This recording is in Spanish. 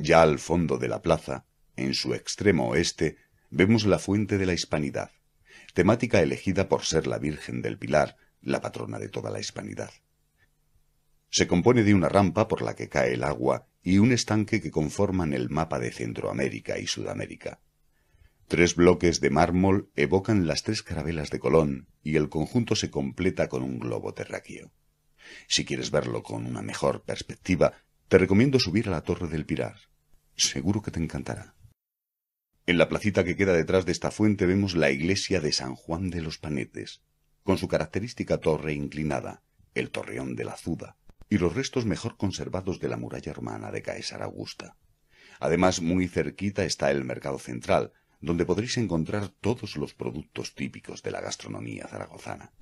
Ya al fondo de la plaza, en su extremo oeste, vemos la fuente de la Hispanidad, temática elegida por ser la Virgen del Pilar, la patrona de toda la Hispanidad. Se compone de una rampa por la que cae el agua y un estanque que conforman el mapa de Centroamérica y Sudamérica. Tres bloques de mármol evocan las tres carabelas de Colón y el conjunto se completa con un globo terráqueo. Si quieres verlo con una mejor perspectiva, te recomiendo subir a la Torre del Pilar, Seguro que te encantará. En la placita que queda detrás de esta fuente vemos la iglesia de San Juan de los Panetes, con su característica torre inclinada, el torreón de la Zuda, y los restos mejor conservados de la muralla romana de Caesar Augusta. Además, muy cerquita está el mercado central, donde podréis encontrar todos los productos típicos de la gastronomía zaragozana.